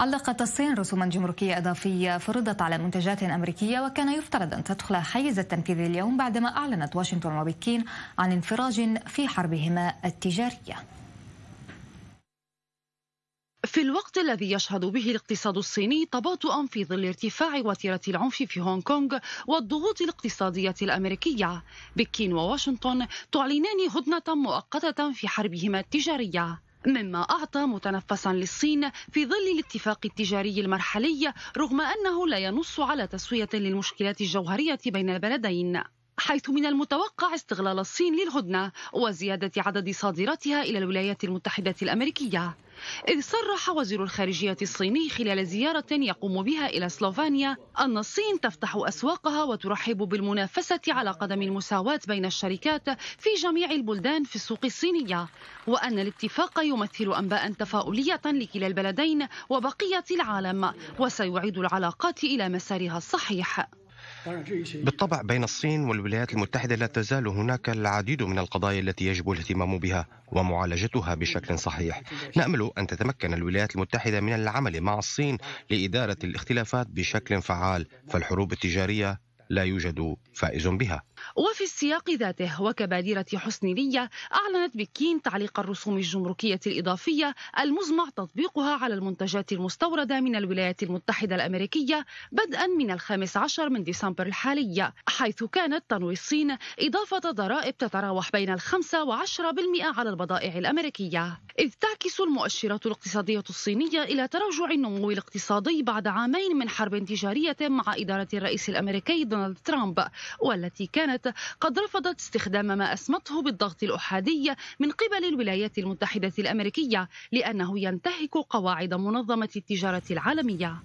علقت الصين رسوما جمركية إضافية فرضت على منتجات أمريكية وكان يفترض أن تدخل حيز التنفيذ اليوم بعدما أعلنت واشنطن وبكين عن انفراج في حربهما التجارية في الوقت الذي يشهد به الاقتصاد الصيني تباطؤا في ظل ارتفاع وتيرة العنف في هونغ كونغ والضغوط الاقتصادية الأمريكية بكين وواشنطن تعلنان هدنة مؤقتة في حربهما التجارية مما أعطى متنفسا للصين في ظل الاتفاق التجاري المرحلي رغم أنه لا ينص على تسوية للمشكلات الجوهرية بين البلدين حيث من المتوقع استغلال الصين للهدنة وزيادة عدد صادراتها إلى الولايات المتحدة الأمريكية إذ صرح وزير الخارجية الصيني خلال زيارة يقوم بها إلى سلوفانيا أن الصين تفتح أسواقها وترحب بالمنافسة على قدم المساواة بين الشركات في جميع البلدان في السوق الصينية وأن الاتفاق يمثل أنباء تفاؤلية لكلا البلدين وبقية العالم وسيعيد العلاقات إلى مسارها الصحيح بالطبع بين الصين والولايات المتحدة لا تزال هناك العديد من القضايا التي يجب الاهتمام بها ومعالجتها بشكل صحيح نأمل أن تتمكن الولايات المتحدة من العمل مع الصين لإدارة الاختلافات بشكل فعال فالحروب التجارية لا يوجد فائز بها وفي السياق ذاته وكبادرة حسن نية أعلنت بكين تعليق الرسوم الجمركية الإضافية المزمع تطبيقها على المنتجات المستوردة من الولايات المتحدة الأمريكية بدءا من الخامس عشر من ديسمبر الحالي حيث كانت تنوي الصين إضافة ضرائب تتراوح بين الخمسة وعشرة بالمئة على البضائع الأمريكية إذ تعكس المؤشرات الاقتصادية الصينية إلى تراجع النمو الاقتصادي بعد عامين من حرب تجارية مع إدارة الرئيس الأمريكي دونالد ترامب والتي كانت قد رفضت استخدام ما اسمته بالضغط الاحادي من قبل الولايات المتحده الامريكيه لانه ينتهك قواعد منظمه التجاره العالميه